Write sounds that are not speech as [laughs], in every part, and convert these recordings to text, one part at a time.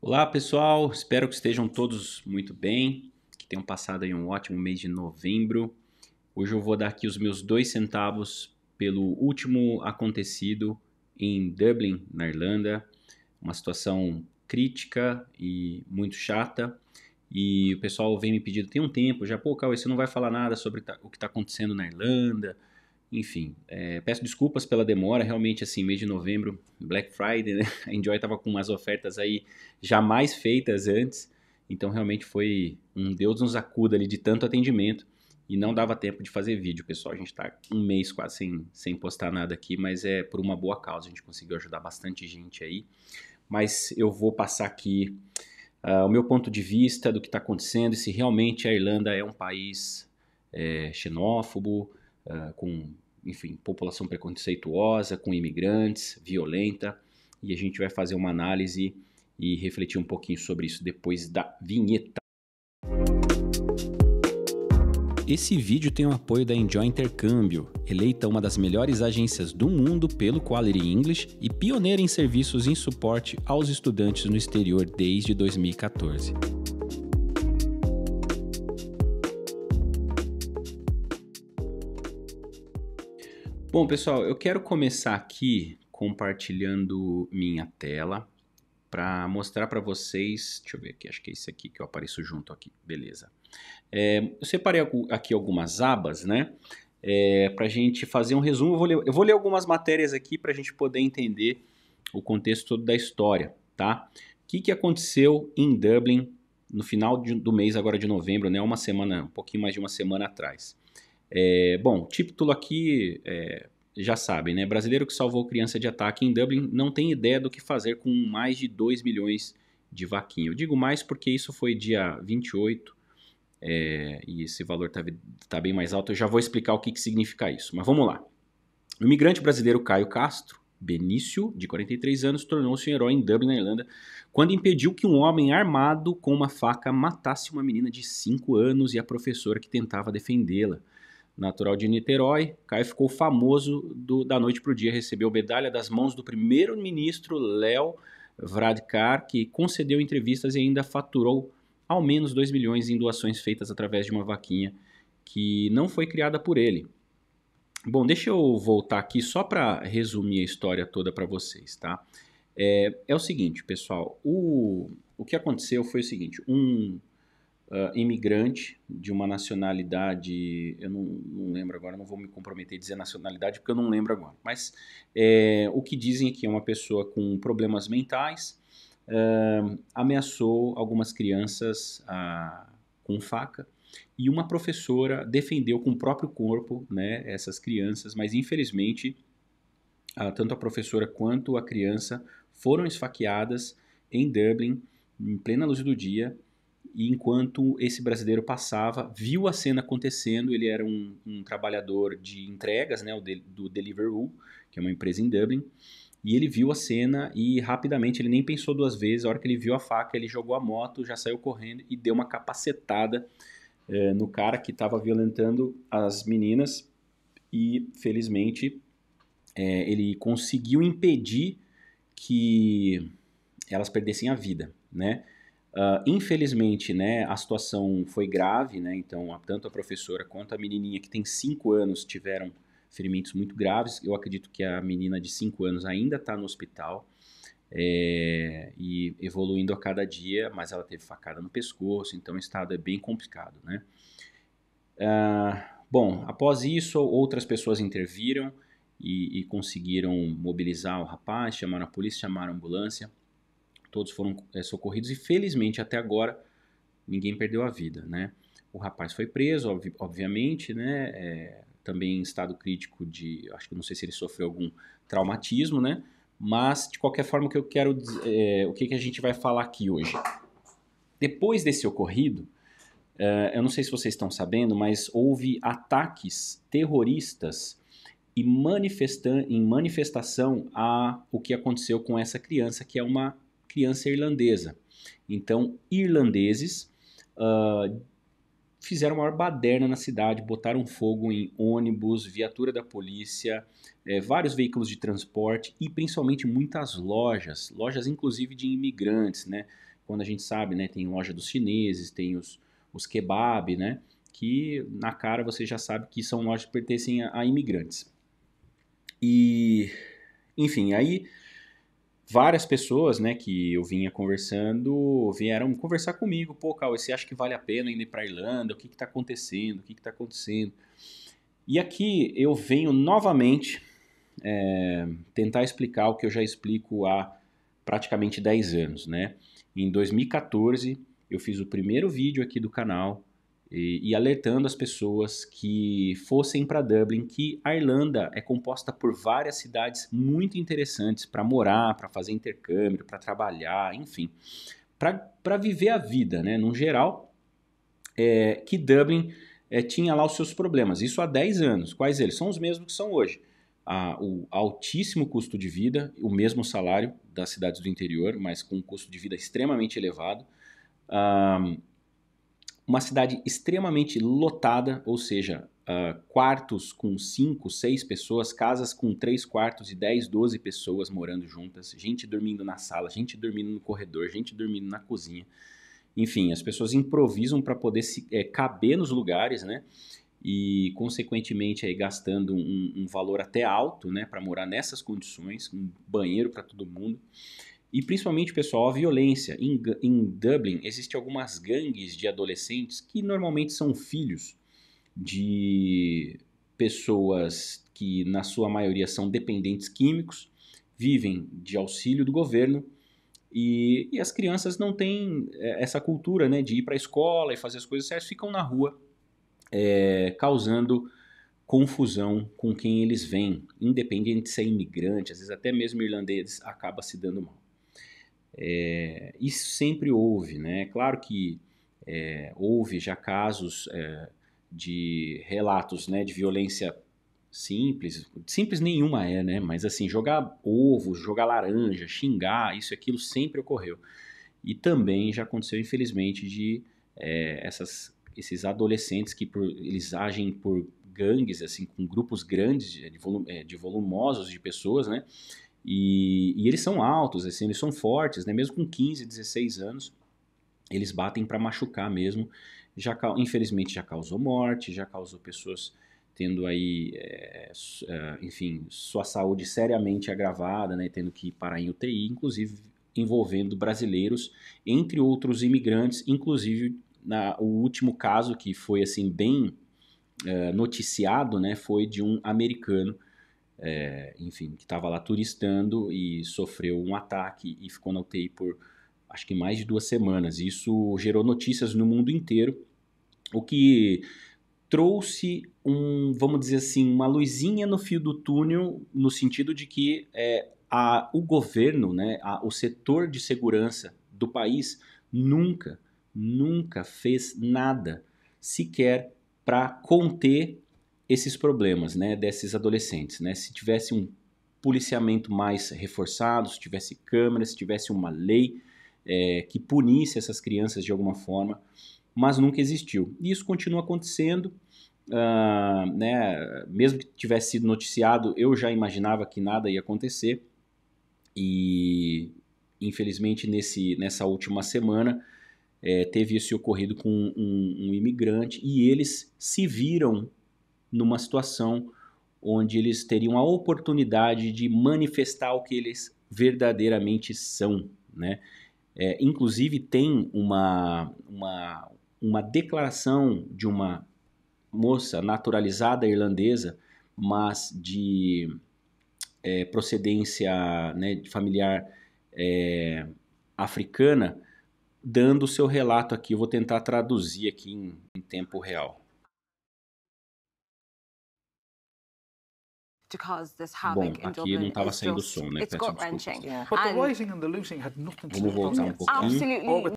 Olá pessoal, espero que estejam todos muito bem, que tenham passado aí um ótimo mês de novembro. Hoje eu vou dar aqui os meus dois centavos pelo último acontecido em Dublin, na Irlanda, uma situação crítica e muito chata. E o pessoal vem me pedindo tem um tempo já, pô, Cauê, você não vai falar nada sobre o que está tá acontecendo na Irlanda, enfim, é, peço desculpas pela demora, realmente assim, mês de novembro, Black Friday, né? [laughs] A Enjoy tava com umas ofertas aí jamais feitas antes, então realmente foi um Deus nos acuda ali de tanto atendimento e não dava tempo de fazer vídeo, pessoal. A gente tá um mês quase sem, sem postar nada aqui, mas é por uma boa causa, a gente conseguiu ajudar bastante gente aí. Mas eu vou passar aqui uh, o meu ponto de vista do que está acontecendo e se realmente a Irlanda é um país é, xenófobo, ah, com, enfim, população preconceituosa, com imigrantes, violenta, e a gente vai fazer uma análise e refletir um pouquinho sobre isso depois da vinheta. Esse vídeo tem o apoio da Enjoy Intercâmbio, eleita uma das melhores agências do mundo pelo Quality English e pioneira em serviços em suporte aos estudantes no exterior desde 2014. Bom, pessoal, eu quero começar aqui compartilhando minha tela para mostrar para vocês. Deixa eu ver aqui, acho que é esse aqui que eu apareço junto aqui, beleza. É, eu separei aqui algumas abas, né? É, para a gente fazer um resumo, eu vou, ler, eu vou ler algumas matérias aqui para a gente poder entender o contexto todo da história, tá? O que, que aconteceu em Dublin no final de, do mês agora de novembro, né? Uma semana, um pouquinho mais de uma semana atrás. É, bom, título aqui, é, já sabem, né? Brasileiro que salvou criança de ataque em Dublin não tem ideia do que fazer com mais de 2 milhões de vaquinha. Eu digo mais porque isso foi dia 28 é, e esse valor está tá bem mais alto. Eu já vou explicar o que, que significa isso, mas vamos lá. O imigrante brasileiro Caio Castro, Benício, de 43 anos, tornou-se um herói em Dublin, na Irlanda, quando impediu que um homem armado com uma faca matasse uma menina de 5 anos e a professora que tentava defendê-la natural de Niterói. Caio ficou famoso do, da noite para o dia, recebeu medalha das mãos do primeiro-ministro Léo Vradkar, que concedeu entrevistas e ainda faturou ao menos 2 milhões em doações feitas através de uma vaquinha que não foi criada por ele. Bom, deixa eu voltar aqui só para resumir a história toda para vocês, tá? É, é, o seguinte, pessoal, o, o que aconteceu foi o seguinte, um uh, imigrante de uma nacionalidade, eu não, não, lembro agora, não vou me comprometer a dizer nacionalidade porque eu não lembro agora, mas é, o que dizem é que é uma pessoa com problemas mentais uh, ameaçou algumas crianças uh, com faca e uma professora defendeu com o próprio corpo né, essas crianças, mas infelizmente ah, tanto a professora quanto a criança foram esfaqueadas em Dublin em plena luz do dia e enquanto esse brasileiro passava, viu a cena acontecendo, ele era um, um trabalhador de entregas, né, do Deliveroo, que é uma empresa em Dublin, e ele viu a cena e rapidamente, ele nem pensou duas vezes, a hora que ele viu a faca, ele jogou a moto, já saiu correndo e deu uma capacetada eh, no cara que estava violentando as meninas e, felizmente, eh, ele conseguiu impedir que elas perdessem a vida, né? Uh, infelizmente, né, a situação foi grave, né, então tanto a professora quanto a menininha que tem 5 anos tiveram ferimentos muito graves. Eu acredito que a menina de 5 anos ainda está no hospital é, e evoluindo a cada dia, mas ela teve facada no pescoço, então o estado é bem complicado. Né? Uh, bom, após isso, outras pessoas interviram e, e conseguiram mobilizar o rapaz, chamaram a polícia, chamaram a ambulância. Todos foram é, socorridos e felizmente até agora ninguém perdeu a vida, né? O rapaz foi preso, ob obviamente, né? É, também em estado crítico de, acho que não sei se ele sofreu algum traumatismo, né? Mas de qualquer forma, o que eu quero, é, o que, que a gente vai falar aqui hoje? Depois desse ocorrido, uh, eu não sei se vocês estão sabendo, mas houve ataques terroristas e manifesta em manifestação a o que aconteceu com essa criança, que é uma criança irlandesa. Então, irlandeses uh, fizeram uma maior baderna na cidade, botaram fogo em ônibus, viatura da polícia, é, vários veículos de transporte e principalmente muitas lojas, lojas inclusive de imigrantes, né? Quando a gente sabe, né, tem loja dos chineses, tem os, os kebab, né? Que na cara você já sabe que são lojas que pertencem a, a imigrantes. E, enfim, aí várias pessoas, né, que eu vinha conversando, vieram conversar comigo, pô, Cal, você acha que vale a pena ir para Irlanda? O que está acontecendo? O que está acontecendo? E aqui eu venho novamente é, tentar explicar o que eu já explico há praticamente 10 anos, né? Em 2014 eu fiz o primeiro vídeo aqui do canal e, e alertando as pessoas que fossem para Dublin que a Irlanda é composta por várias cidades muito interessantes para morar, para fazer intercâmbio, para trabalhar, enfim, para viver a vida, né? No geral, é, que Dublin é, tinha lá os seus problemas. Isso há 10 anos. Quais eles? São os mesmos que são hoje. o altíssimo custo de vida, o mesmo salário das cidades do interior, mas com um custo de vida extremamente elevado. Um, uma cidade extremamente lotada, ou seja, uh, quartos com 5, 6 pessoas, casas com 3 quartos e 10, 12 pessoas morando juntas, gente dormindo na sala, gente dormindo no corredor, gente dormindo na cozinha. Enfim, as pessoas improvisam para poder se, é, caber nos lugares, né? E, consequentemente, aí, gastando um, um valor até alto né, para morar nessas condições, um banheiro para todo mundo. E principalmente, pessoal, a violência. Em, em Dublin existem algumas gangues de adolescentes que normalmente são filhos de pessoas que, na sua maioria, são dependentes químicos, vivem de auxílio do governo e, e as crianças não têm eh, essa cultura né, de ir para a escola e fazer as coisas certas, ficam na rua é, causando confusão com quem eles vêm, independente de ser imigrante, às vezes até mesmo irlandês acaba se dando mal. É, isso sempre houve, né? Claro que é, houve já casos é, de relatos né, de violência simples, simples nenhuma é, né? Mas assim, jogar ovo, jogar laranja, xingar, isso aquilo sempre ocorreu. E também já aconteceu, infelizmente, de é, essas, esses adolescentes que por, eles agem por gangues, assim, com grupos grandes, de, de é, volumosos de pessoas, né? E, e eles são altos, assim, eles são fortes, né? Mesmo com 15, 16 anos, eles batem para machucar mesmo. Já, infelizmente já causou morte, já causou pessoas tendo aí, é, enfim, sua saúde seriamente agravada, né, tendo que parar em UTI, inclusive envolvendo brasileiros, entre outros imigrantes, inclusive na, o último caso que foi assim bem é, noticiado, né, foi de um americano é, enfim, que estava lá turistando e sofreu um ataque e ficou na UTI por acho que mais de duas semanas. Isso gerou notícias no mundo inteiro, o que trouxe um, vamos dizer assim, uma luzinha no fio do túnel, no sentido de que é, a, o governo, né, a, o setor de segurança do país nunca, nunca fez nada sequer para conter esses problemas, né, desses adolescentes, né? Se tivesse um policiamento mais reforçado, se tivesse câmeras, se tivesse uma lei é, que punisse essas crianças de alguma forma, mas nunca existiu. E isso continua acontecendo, uh, né? Mesmo que tivesse sido noticiado, eu já imaginava que nada ia acontecer e infelizmente nesse, nessa última semana é, teve isso ocorrido com um, um imigrante e eles se viram numa situação onde eles teriam a oportunidade de manifestar o que eles verdadeiramente são, né? É, inclusive tem uma, uma, uma declaração de uma moça naturalizada irlandesa, mas de é, procedência né, familiar é, africana, dando o seu relato aqui. Eu vou tentar traduzir aqui em, em tempo real. to cause this havoc Bom, in aqui Dublin não saindo just, som, né? It's gut wrenching. Yeah. But the rising and the losing had nothing to do with it. Mm. Absolutely.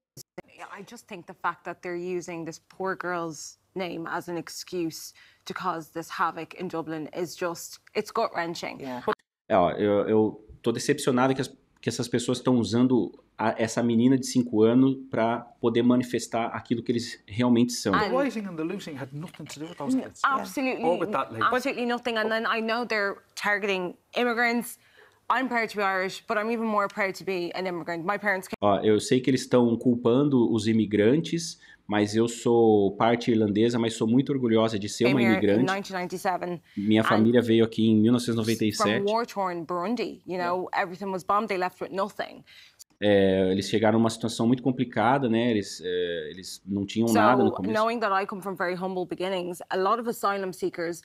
I just think the fact that they're using this poor girl's name as an excuse to cause this havoc in Dublin is just it's gut wrenching. Yeah. É, ah, ó, eu, eu tô decepcionado que as que essas pessoas estão usando a, essa menina de 5 anos para poder manifestar aquilo que eles realmente são. Ah, and the rioting and the looting had nothing to do with those kids. Absolutely. Yeah. Or with that lady. Absolutely nothing. And then I know they're targeting immigrants. I'm proud to be Irish, but I'm even more proud to be an immigrant. My parents came... eu sei que eles estão culpando os imigrantes, mas eu sou parte irlandesa, mas sou muito orgulhosa de ser uma imigrante. 1997, Minha família veio aqui em 1997. From war-torn Burundi, you know, everything was bombed, they left with nothing. É, eles chegaram numa situação muito complicada, né? Eles, é, eles não tinham so, nada no começo. Knowing that I come from very humble beginnings, a lot of asylum seekers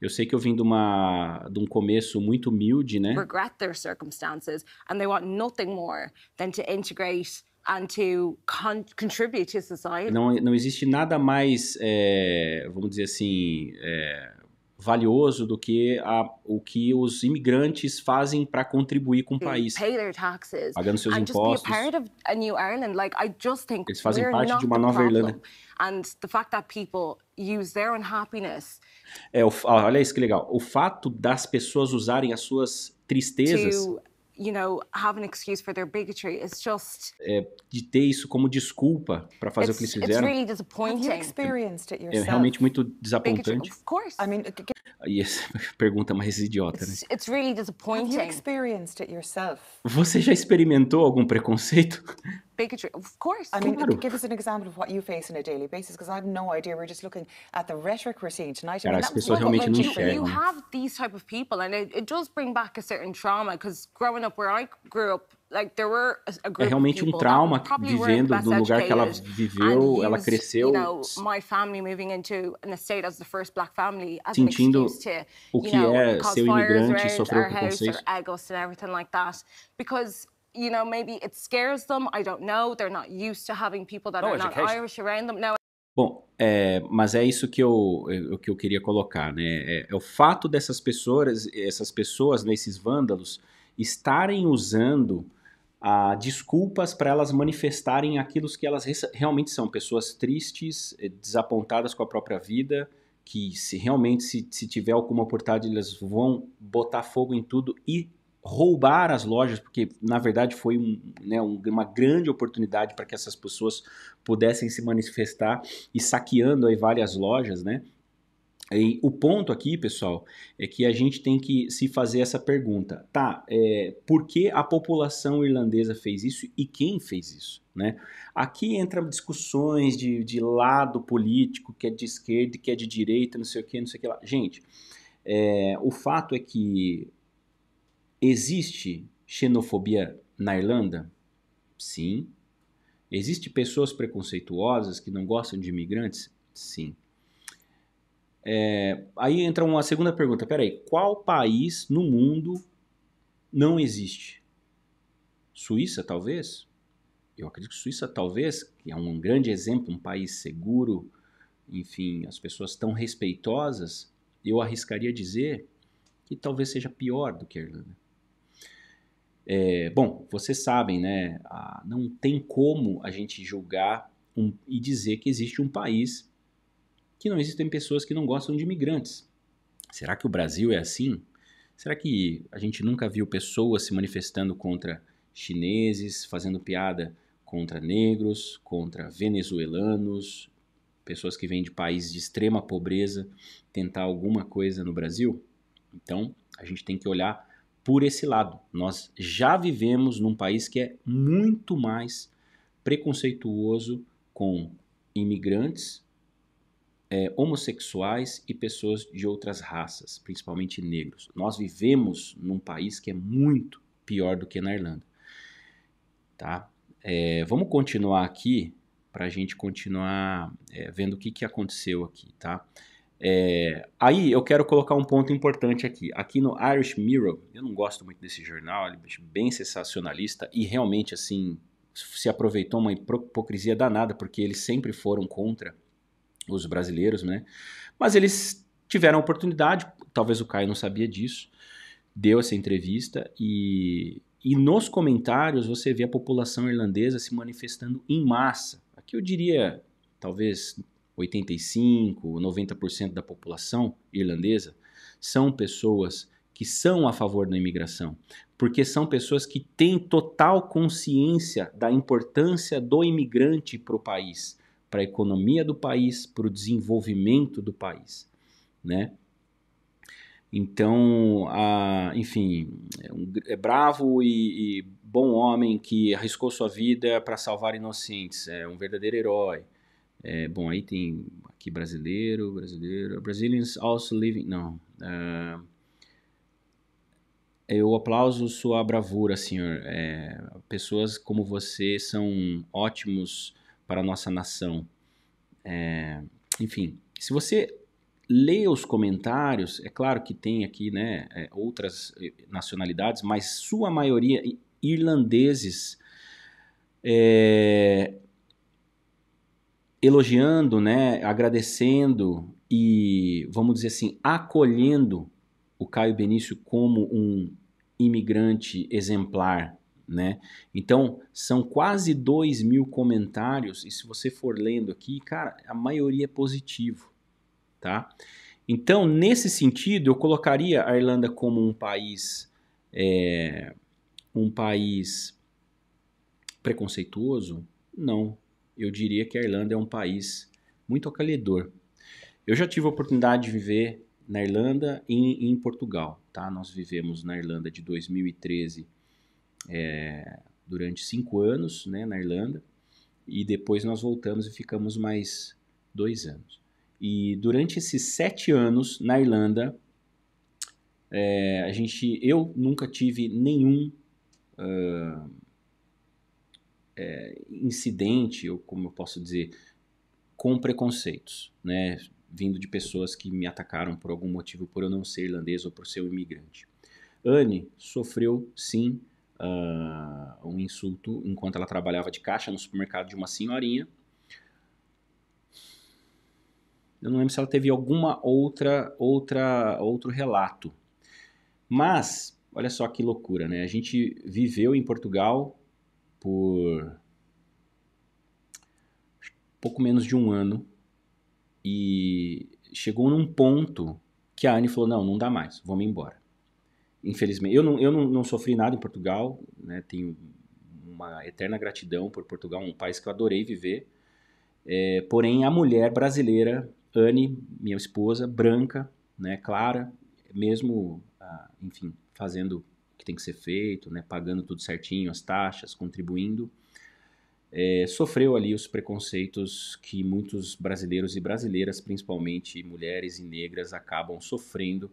eu sei que eu vim de, uma, de um começo muito humilde, né? Regret their circumstances and they want nothing more than to integrate and to con contribute to society. Não, não existe nada mais, é, vamos dizer assim, é, valioso do que a, o que os imigrantes fazem para contribuir com o hum, país. Pagando seus impostos. Eles fazem parte de uma nova Irlanda. É, o, olha isso que legal. O fato das pessoas usarem as suas tristezas to you know, have an excuse for their bigotry just é, de ter isso como desculpa para fazer it's, o que eles fizeram. Really é, é, realmente muito desapontante. Bigotry, of course. I mean, yes, [laughs] pergunta mais idiota, it's, né? It's really disappointing. Você já experimentou algum preconceito? [laughs] bigotry. Of course. I mean, give us an example of what you face on a daily basis, because I have no idea. We're just looking at the rhetoric we're seeing tonight. I mean, that, you, you, have these type of people, and it, it does bring back a certain trauma, because growing up where I grew up, Like, there were a group é realmente um trauma vivendo do um lugar que ela viveu, ela cresceu, sentindo o que é ser um imigrante, sofrer preconceito. Because you know, maybe it scares them. I don't know. They're not used to having people that are Irish around them. Bom, é, mas é isso que eu, é, que eu queria colocar, né? É, é, o fato dessas pessoas, essas pessoas, nesses vândalos, estarem usando ah, desculpas para elas manifestarem aquilo que elas realmente são, pessoas tristes, eh, desapontadas com a própria vida, que se realmente se, se tiver alguma oportunidade elas vão botar fogo em tudo e roubar as lojas, porque na verdade foi um, né, uma grande oportunidade para que essas pessoas pudessem se manifestar e saqueando aí várias lojas, né? E o ponto aqui, pessoal, é que a gente tem que se fazer essa pergunta, tá? É, por que a população irlandesa fez isso e quem fez isso? Né? Aqui entram discussões de, de lado político, que é de esquerda, que é de direita, não sei o que, não sei o que lá. Gente, é, o fato é que Existe xenofobia na Irlanda? Sim. Existem pessoas preconceituosas que não gostam de imigrantes? Sim. É, aí entra uma segunda pergunta. Peraí, qual país no mundo não existe? Suíça, talvez? Eu acredito que Suíça, talvez, que é um grande exemplo, um país seguro, enfim, as pessoas tão respeitosas, eu arriscaria dizer que talvez seja pior do que a Irlanda. É, bom, vocês sabem, né? não tem como a gente julgar um, e dizer que existe um país que não existem pessoas que não gostam de imigrantes. Será que o Brasil é assim? Será que a gente nunca viu pessoas se manifestando contra chineses, fazendo piada contra negros, contra venezuelanos, pessoas que vêm de países de extrema pobreza tentar alguma coisa no Brasil? Então, a gente tem que olhar por esse lado. Nós já vivemos num país que é muito mais preconceituoso com imigrantes, é, homossexuais e pessoas de outras raças, principalmente negros. Nós vivemos num país que é muito pior do que na Irlanda. Tá? É, vamos continuar aqui para a gente continuar é, vendo o que, que aconteceu aqui, tá? É, aí eu quero colocar um ponto importante aqui. Aqui no Irish Mirror, eu não gosto muito desse jornal, ele é bem sensacionalista e realmente assim se aproveitou uma hipocrisia danada, porque eles sempre foram contra os brasileiros, né? Mas eles tiveram a oportunidade, talvez o Caio não sabia disso, deu essa entrevista e, e nos comentários você vê a população irlandesa se manifestando em massa. Aqui eu diria, talvez 85%, 90% da população irlandesa são pessoas que são a favor da imigração, porque são pessoas que têm total consciência da importância do imigrante para o país, para a economia do país, para o desenvolvimento do país, né? Então, a, enfim, é, um, é bravo e, e, bom homem que arriscou sua vida para salvar inocentes, é um verdadeiro herói. É, bom, aí tem aqui brasileiro, brasileiro. Brazilians also living. Não. Uh, eu aplauso sua bravura, senhor. É, pessoas como você são ótimos para a nossa nação. É, enfim, se você lê os comentários, é claro que tem aqui né, é, outras eh, nacionalidades, mas sua maioria irlandeses. É, elogiando, né, agradecendo e, vamos dizer assim, acolhendo o Caio Benício como um imigrante exemplar, né? Então, são quase 2 mil comentários, e se você for lendo aqui, cara, a maioria é positivo, tá? Então, nesse sentido, eu colocaria a Irlanda como um país, é, um país preconceituoso? Não, eu diria que a Irlanda é um país muito acolhedor. Eu já tive a oportunidade de viver na Irlanda e em, Portugal, tá? Nós vivemos na Irlanda de 2013 é, eh, durante cinco anos, né, na Irlanda, e depois nós voltamos e ficamos mais dois anos. E durante esses sete anos na Irlanda, é, a gente, eu nunca tive nenhum uh, é, incidente, ou como eu posso dizer, com preconceitos, né? Vindo de pessoas que me atacaram por algum motivo, por eu não ser irlandês ou por ser um imigrante. Anne sofreu, sim, uh, um insulto enquanto ela trabalhava de caixa no supermercado de uma senhorinha. Eu não lembro se ela teve alguma outra, outra, outro relato. Mas, olha só que loucura, né? A gente viveu em Portugal por pouco menos de um ano e chegou num ponto que a Anne falou, não, não dá mais, vamos embora. Infelizmente, eu não, eu não, não sofri nada em Portugal, né, tenho uma eterna gratidão por Portugal, um país que eu adorei viver, é, porém a mulher brasileira, Anne, minha esposa, branca, né, clara, mesmo, ah, enfim, fazendo que tem que ser feito, né, pagando tudo certinho, as taxas, contribuindo, é, sofreu ali os preconceitos que muitos brasileiros e brasileiras, principalmente mulheres e negras, acabam sofrendo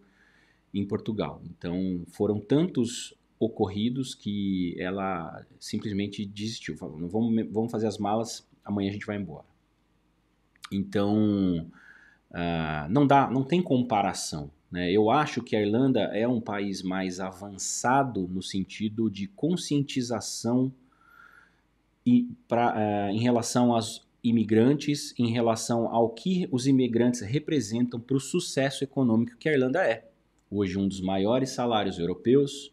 em Portugal. Então, foram tantos ocorridos que ela simplesmente desistiu, falou: não vamos, vamos fazer as malas, amanhã a gente vai embora. Então, uh, não dá, não tem comparação né? Eu acho que a Irlanda é um país mais avançado no sentido de conscientização e pra, uh, em relação aos imigrantes, em relação ao que os imigrantes representam para o sucesso econômico que a Irlanda é. Hoje, um dos maiores salários europeus,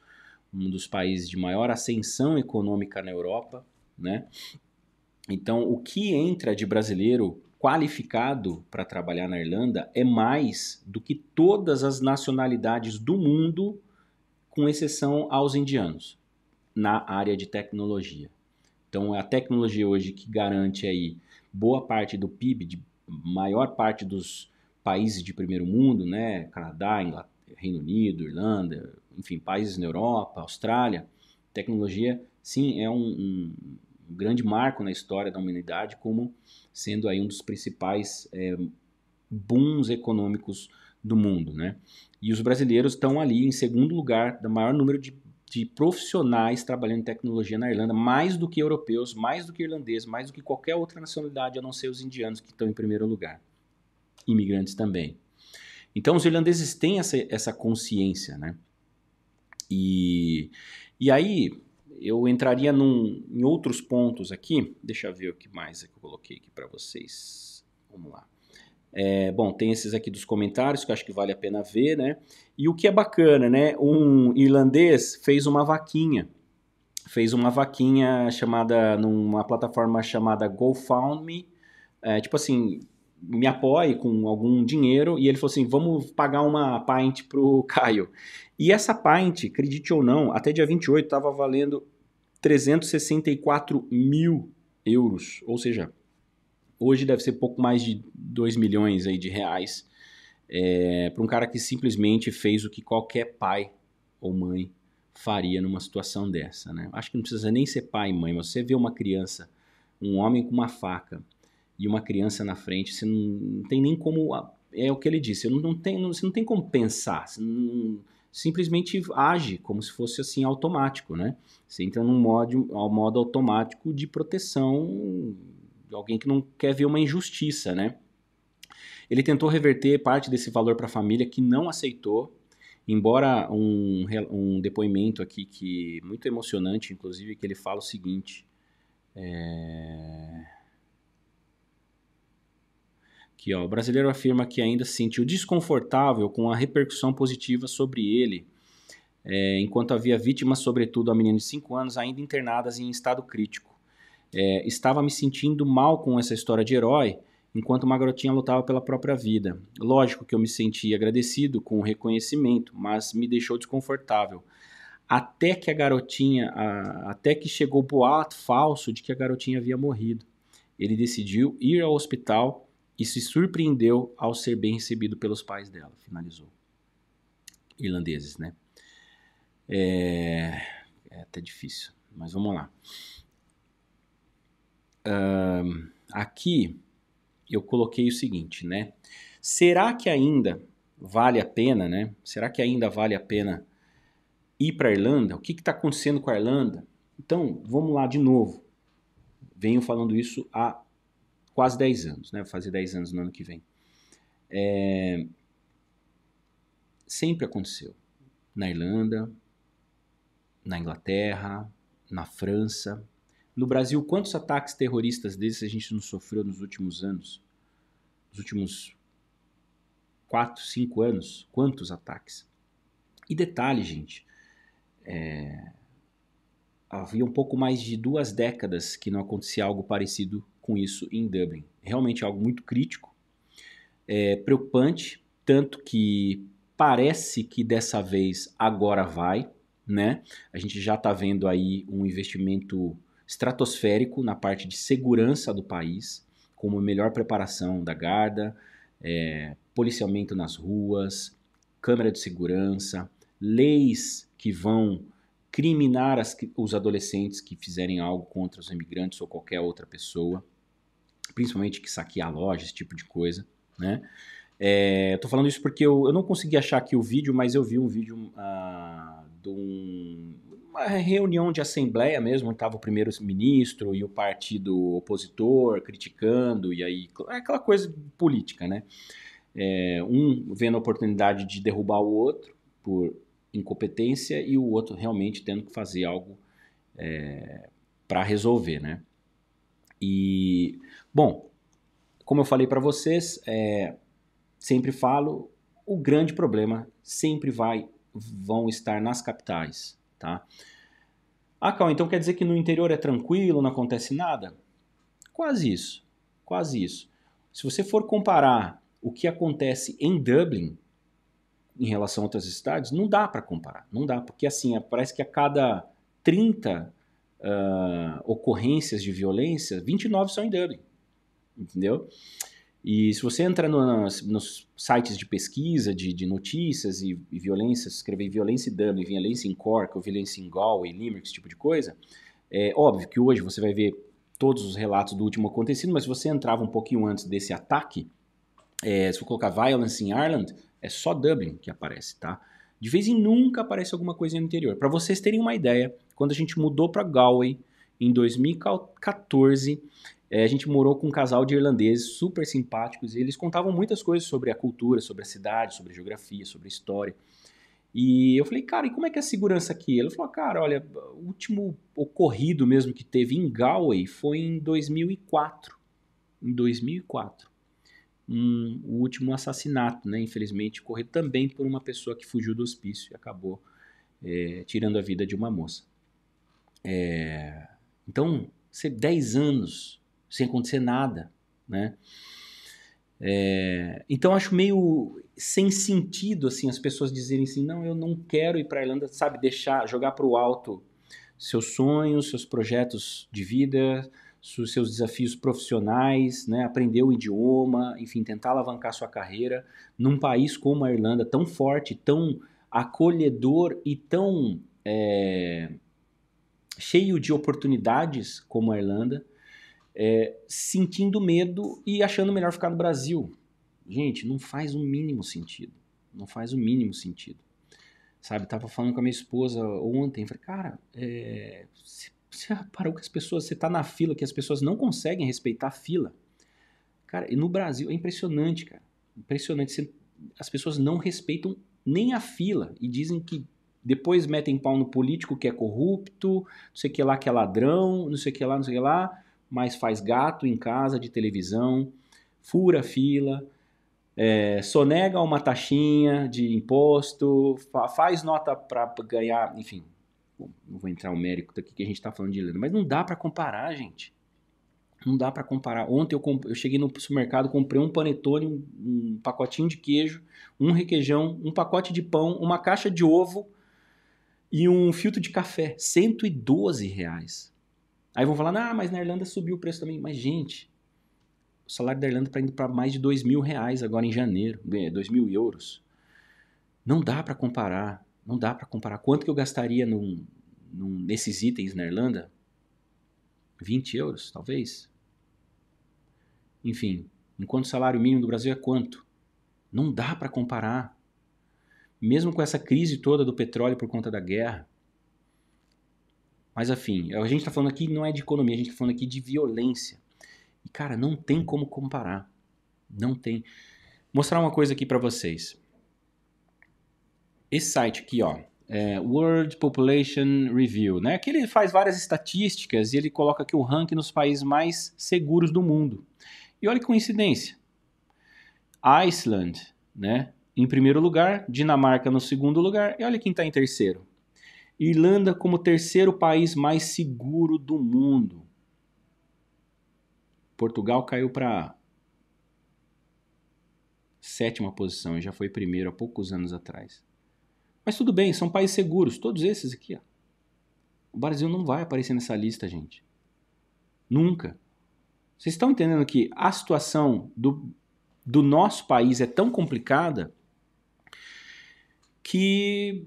um dos países de maior ascensão econômica na Europa. Né? Então, o que entra de brasileiro qualificado para trabalhar na Irlanda é mais do que todas as nacionalidades do mundo, com exceção aos indianos, na área de tecnologia. Então, é a tecnologia hoje que garante aí boa parte do PIB de maior parte dos países de primeiro mundo, né, Canadá, Inglaterra, Reino Unido, Irlanda, enfim, países na Europa, Austrália, tecnologia, sim, é um, um um grande marco na história da humanidade como sendo aí um dos principais é, booms econômicos do mundo, né? E os brasileiros estão ali em segundo lugar do maior número de, de profissionais trabalhando em tecnologia na Irlanda, mais do que europeus, mais do que irlandeses, mais do que qualquer outra nacionalidade, a não ser os indianos que estão em primeiro lugar. Imigrantes também. Então os irlandeses têm essa, essa consciência, né? E, e aí eu entraria num, em outros pontos aqui. Deixa eu ver o que mais é que eu coloquei aqui para vocês. Vamos lá. É, bom, tem esses aqui dos comentários que eu acho que vale a pena ver, né? E o que é bacana, né? Um irlandês fez uma vaquinha. Fez uma vaquinha chamada, numa plataforma chamada GoFundMe. É, tipo assim, me apoie com algum dinheiro. E ele falou assim: vamos pagar uma pint pro [laughs] Caio. E essa pint, acredite ou não, até dia 28 estava valendo 364 mil euros. Ou seja, hoje deve ser pouco mais de 2 milhões aí de reais. É, para um cara que simplesmente fez o que qualquer pai ou mãe faria numa situação dessa. Né? Acho que não precisa nem ser pai e mãe, mas você vê uma criança, um homem com uma faca, e uma criança na frente, você não tem nem como. É o que ele disse, você não tem, você não tem como pensar, não, simplesmente age como se fosse assim automático, né? Você entra num modo, ao modo automático de proteção de alguém que não quer ver uma injustiça, né? Ele tentou reverter parte desse valor para a família que não aceitou, embora um, um depoimento aqui que muito emocionante, inclusive, que ele fala o seguinte. Eh, que ó, o brasileiro afirma que ainda se sentiu desconfortável com a repercussão positiva sobre ele, é, enquanto havia vítimas, sobretudo a menina de 5 anos, ainda internadas em estado crítico. É, estava me sentindo mal com essa história de herói, enquanto uma garotinha lutava pela própria vida. Lógico que eu me senti agradecido com o reconhecimento, mas me deixou desconfortável. Até que a garotinha, a, até que chegou o boato falso de que a garotinha havia morrido. Ele decidiu ir ao hospital e se surpreendeu ao ser bem recebido pelos pais dela. Finalizou. Irlandeses, né? É, é até difícil, mas vamos lá. Uh, aqui eu coloquei o seguinte, né? Será que ainda vale a pena, né? Será que ainda vale a pena ir para a Irlanda? O que está acontecendo com a Irlanda? Então, vamos lá de novo. Venho falando isso há quase 10 anos, né? Vou fazer 10 anos no ano que vem. É... Sempre aconteceu. Na Irlanda, na Inglaterra, na França. No Brasil, quantos ataques terroristas desses a gente não sofreu nos últimos anos? Nos últimos 4, 5 anos? Quantos ataques? E detalhe, gente. É... Havia um pouco mais de duas décadas que não acontecia algo parecido com isso em Dublin. Realmente é algo muito crítico, é, preocupante, tanto que parece que dessa vez agora vai, né? A gente já está vendo aí um investimento estratosférico na parte de segurança do país, como melhor preparação da guarda, é, policiamento nas ruas, câmera de segurança, leis que vão criminar as, os adolescentes que fizerem algo contra os imigrantes ou qualquer outra pessoa principalmente que saquear loja, esse tipo de coisa, né? É, eu tô falando isso porque eu, eu não consegui achar aqui o vídeo, mas eu vi um vídeo ah, de um, uma reunião de assembleia mesmo, onde tava o primeiro-ministro e o partido opositor criticando, e aí é aquela coisa política, né? É, um vendo a oportunidade de derrubar o outro por incompetência e o outro realmente tendo que fazer algo é, para resolver, né? E, bom, como eu falei para vocês, é, sempre falo, o grande problema sempre vai, vão estar nas capitais, tá? Ah, Cal, então quer dizer que no interior é tranquilo, não acontece nada? Quase isso, quase isso. Se você for comparar o que acontece em Dublin em relação a outras cidades, não dá para comparar, não dá, porque assim, é, parece que a cada 30 uh, ocorrências de violência, 29 são em Dublin, entendeu? E se você entra no, nos sites de pesquisa, de, de notícias e, e violência, escrever violência em Dublin, violência em Cork, ou violência em Galway, Limerick, esse tipo de coisa, é óbvio que hoje você vai ver todos os relatos do último acontecido, mas se você entrava um pouquinho antes desse ataque, é, se eu colocar Violence in Ireland, é só Dublin que aparece, tá? De vez em nunca aparece alguma coisa no interior. Para vocês terem uma ideia quando a gente mudou para Galway em 2014, é, eh, a gente morou com um casal de irlandeses super simpáticos e eles contavam muitas coisas sobre a cultura, sobre a cidade, sobre a geografia, sobre a história. E eu falei, cara, e como é que é a segurança aqui? Ele falou, cara, olha, o último ocorrido mesmo que teve em Galway foi em 2004. Em 2004. Um, o último assassinato, né? Infelizmente, ocorreu também por uma pessoa que fugiu do hospício e acabou é, tirando a vida de uma moça. É, então, ser 10 anos sem acontecer nada, né? É, então acho meio sem sentido assim as pessoas dizerem assim, não, eu não quero ir para a Irlanda, sabe, deixar jogar para o alto seus sonhos, seus projetos de vida, seus desafios profissionais, né, aprender o idioma, enfim, tentar alavancar sua carreira num país como a Irlanda, tão forte, tão acolhedor e tão é, cheio de oportunidades, como a Irlanda, é, sentindo medo e achando melhor ficar no Brasil. Gente, não faz o mínimo sentido. Não faz o mínimo sentido. Sabe, tava falando com a minha esposa ontem, falei, cara, é, você parou que as pessoas, você tá na fila, que as pessoas não conseguem respeitar a fila. Cara, e no Brasil é impressionante, cara. Impressionante. Você, as pessoas não respeitam nem a fila e dizem que depois metem pau no político que é corrupto, não sei o que lá que é ladrão, não sei o que lá, não sei o que lá, mas faz gato em casa de televisão, fura fila, é, sonega uma taxinha de imposto, fa faz nota para ganhar, enfim. Bom, não vou entrar o mérito daqui que a gente está falando de lenda, mas não dá para comparar, gente. Não dá para comparar. Ontem eu, eu, cheguei no supermercado, comprei um panetone, um, um pacotinho de queijo, um requeijão, um pacote de pão, uma caixa de ovo, e um filtro de café, 112 reais. Aí vão falar, ah, mas na Irlanda subiu o preço também. Mas, gente, o salário da Irlanda está indo para mais de 2 mil reais agora em janeiro, 2 né, mil euros. Não dá para comparar, não dá para comparar. Quanto que eu gastaria num, num, nesses itens na Irlanda? 20 euros, talvez? Enfim, enquanto o salário mínimo do Brasil é quanto? Não dá para comparar mesmo com essa crise toda do petróleo por conta da guerra. Mas, enfim, a gente está falando aqui não é de economia, a gente está falando aqui de violência. E, cara, não tem como comparar. Não tem. Mostrar uma coisa aqui para vocês. Esse site aqui, ó, é World Population Review, né? Que ele faz várias estatísticas e ele coloca aqui o ranking nos países mais seguros do mundo. E olha que coincidência. Iceland, né? em primeiro lugar, Dinamarca no segundo lugar, e olha quem está em terceiro. Irlanda como terceiro país mais seguro do mundo. Portugal caiu para sétima posição e já foi primeiro há poucos anos atrás. Mas tudo bem, são países seguros, todos esses aqui. Ó. O Brasil não vai aparecer nessa lista, gente. Nunca. Vocês estão entendendo que a situação do, do nosso país é tão complicada que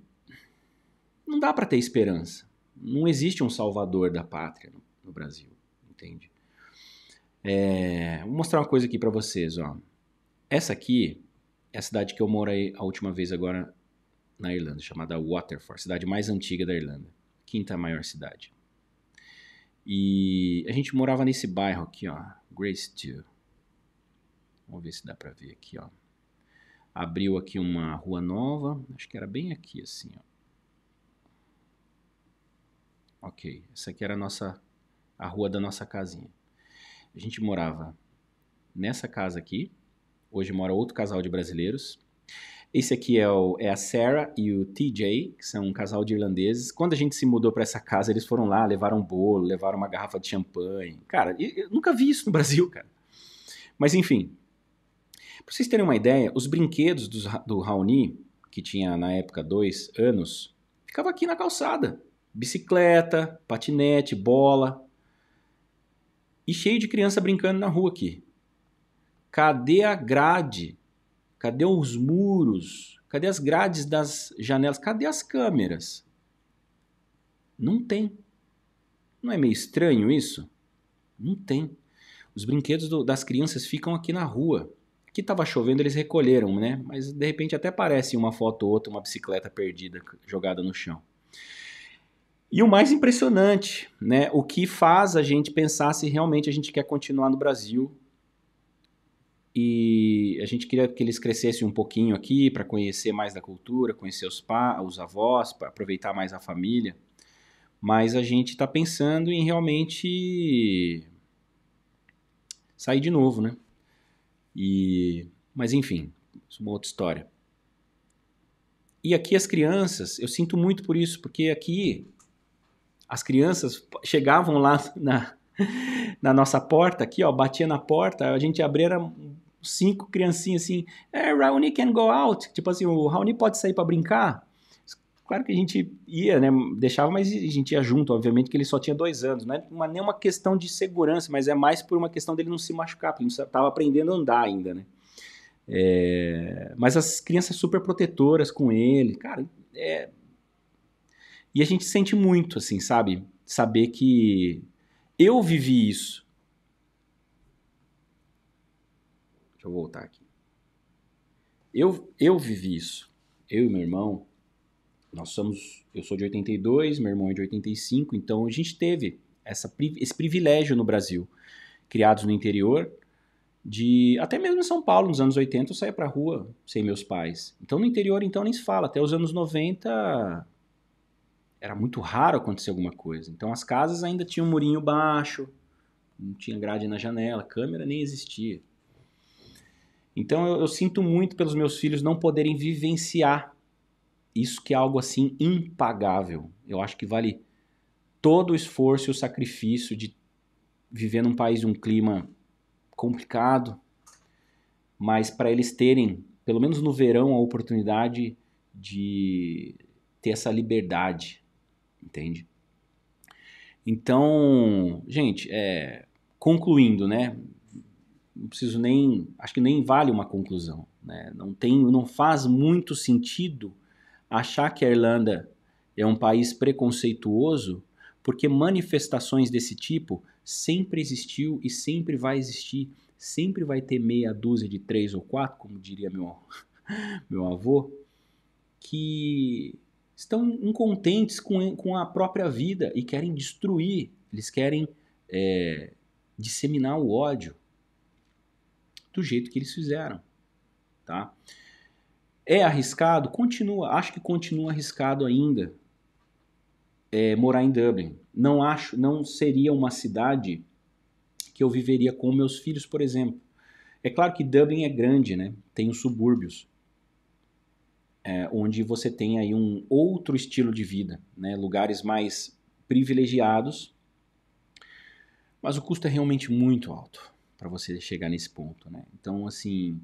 não dá para ter esperança. Não existe um salvador da pátria no, Brasil, entende? É, vou mostrar uma coisa aqui para vocês, ó. Essa aqui é a cidade que eu morei a última vez agora na Irlanda, chamada Waterford, cidade mais antiga da Irlanda, quinta maior cidade. E a gente morava nesse bairro aqui, ó, Grace 2. Vamos ver se dá para ver aqui, ó abriu aqui uma rua nova, acho que era bem aqui assim, ó. Ok, essa aqui era a nossa a rua da nossa casinha. A gente morava nessa casa aqui. Hoje mora outro casal de brasileiros. Esse aqui é, o, é a Sarah e o TJ, que são um casal de irlandeses. Quando a gente se mudou para essa casa, eles foram lá, levaram um bolo, levaram uma garrafa de champanhe. Cara, eu, eu nunca vi isso no Brasil, cara. Mas enfim, Pra vocês terem uma ideia, os brinquedos do, do Raoni, que tinha na época dois anos, ficava aqui na calçada. Bicicleta, patinete, bola. E cheio de criança brincando na rua aqui. Cadê a grade? Cadê os muros? Cadê as grades das janelas? Cadê as câmeras? Não tem. Não é meio estranho isso? Não tem. Os brinquedos do, das crianças ficam aqui na rua que estava chovendo, eles recolheram, né? Mas de repente até parece uma foto ou outra, uma bicicleta perdida jogada no chão. E o mais impressionante, né? O que faz a gente pensar se realmente a gente quer continuar no Brasil. E a gente queria que eles crescessem um pouquinho aqui para conhecer mais da cultura, conhecer os pais, os avós, para aproveitar mais a família. Mas a gente está pensando em realmente sair de novo, né? E, mas enfim, isso é uma outra história. E aqui as crianças, eu sinto muito por isso, porque aqui as crianças chegavam lá na, [laughs] na nossa porta, aqui, ó, batia na porta, a gente abria, era cinco criancinhas assim, é, Raoni can go out, tipo assim, o Raoni pode sair para brincar, Claro que a gente ia, né? Deixava, mas a gente ia junto, obviamente, que ele só tinha dois anos. Não é uma, nem uma questão de segurança, mas é mais por uma questão dele não se machucar, porque ele estava aprendendo a andar ainda, né? É, mas as crianças super protetoras com ele, cara, é, e a gente sente muito, assim, sabe? Saber que eu vivi isso. Deixa eu voltar aqui. Eu, eu vivi isso. Eu e meu irmão, nós somos, eu sou de 82, meu irmão é de 85, então a gente teve essa, esse privilégio no Brasil, criados no interior, de até mesmo em São Paulo, nos anos 80, eu saía para rua sem meus pais. Então no interior então nem se fala, até os anos 90 era muito raro acontecer alguma coisa. Então as casas ainda tinham um murinho baixo, não tinha grade na janela, câmera nem existia. Então eu, eu sinto muito pelos meus filhos não poderem vivenciar isso que é algo assim impagável. Eu acho que vale todo o esforço e o sacrifício de viver num país de um clima complicado, mas para eles terem, pelo menos no verão, a oportunidade de ter essa liberdade, entende? Então, gente, é, concluindo, né? Não preciso nem, acho que nem vale uma conclusão, né? Não tem, não faz muito sentido achar que a Irlanda é um país preconceituoso, porque manifestações desse tipo sempre existiu e sempre vai existir. Sempre vai ter meia dúzia de três ou quatro, como diria meu, [laughs] meu avô, que estão incontentes com, com a própria vida e querem destruir, eles querem é, disseminar o ódio do jeito que eles fizeram. Tá? É arriscado? Continua, acho que continua arriscado ainda é, morar em Dublin. Não acho, não seria uma cidade que eu viveria com meus filhos, por exemplo. É claro que Dublin é grande, né? Tem os subúrbios, é, onde você tem aí um outro estilo de vida, né? Lugares mais privilegiados, mas o custo é realmente muito alto para você chegar nesse ponto, né? Então, assim,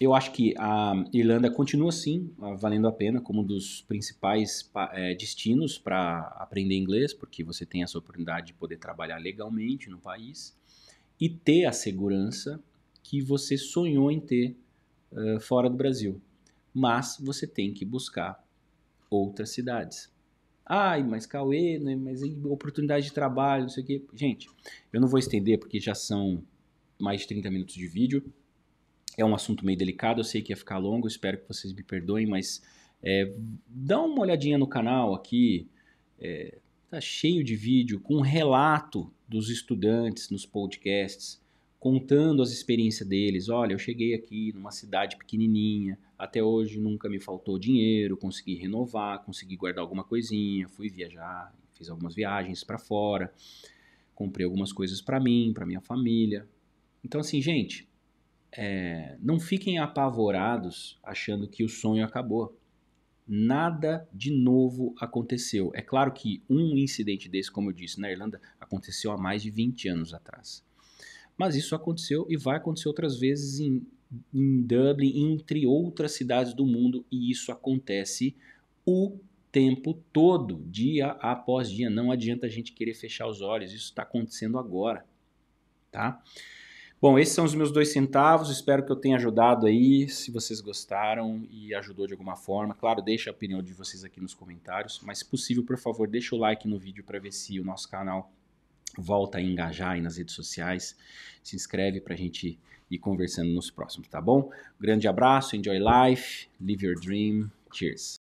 eu acho que a Irlanda continua sim valendo a pena como um dos principais é, destinos para aprender inglês, porque você tem essa oportunidade de poder trabalhar legalmente no país e ter a segurança que você sonhou em ter uh, fora do Brasil. Mas você tem que buscar outras cidades. Ai, mas Cauê, né? mas oportunidade de trabalho, não sei o quê. Gente, eu não vou estender porque já são mais de 30 minutos de vídeo. É um assunto meio delicado, eu sei que ia ficar longo, espero que vocês me perdoem, mas é, dá uma olhadinha no canal aqui, é, tá cheio de vídeo com relato dos estudantes nos podcasts, contando as experiências deles. Olha, eu cheguei aqui numa cidade pequenininha, até hoje nunca me faltou dinheiro, consegui renovar, consegui guardar alguma coisinha, fui viajar, fiz algumas viagens para fora, comprei algumas coisas para mim, para minha família. Então assim, gente, é, não fiquem apavorados achando que o sonho acabou. Nada de novo aconteceu. É claro que um incidente desse, como eu disse, na Irlanda, aconteceu há mais de 20 anos atrás. Mas isso aconteceu e vai acontecer outras vezes em, em Dublin, entre outras cidades do mundo, e isso acontece o tempo todo, dia após dia. Não adianta a gente querer fechar os olhos, isso está acontecendo agora, tá? Bom, esses são os meus dois centavos. Espero que eu tenha ajudado aí. Se vocês gostaram e ajudou de alguma forma, claro, deixa a opinião de vocês aqui nos comentários. Mas, se possível, por favor, deixa o like no vídeo para ver se o nosso canal volta a engajar aí nas redes sociais. Se inscreve para a gente ir conversando nos próximos, tá bom? Grande abraço, enjoy life, live your dream. Cheers.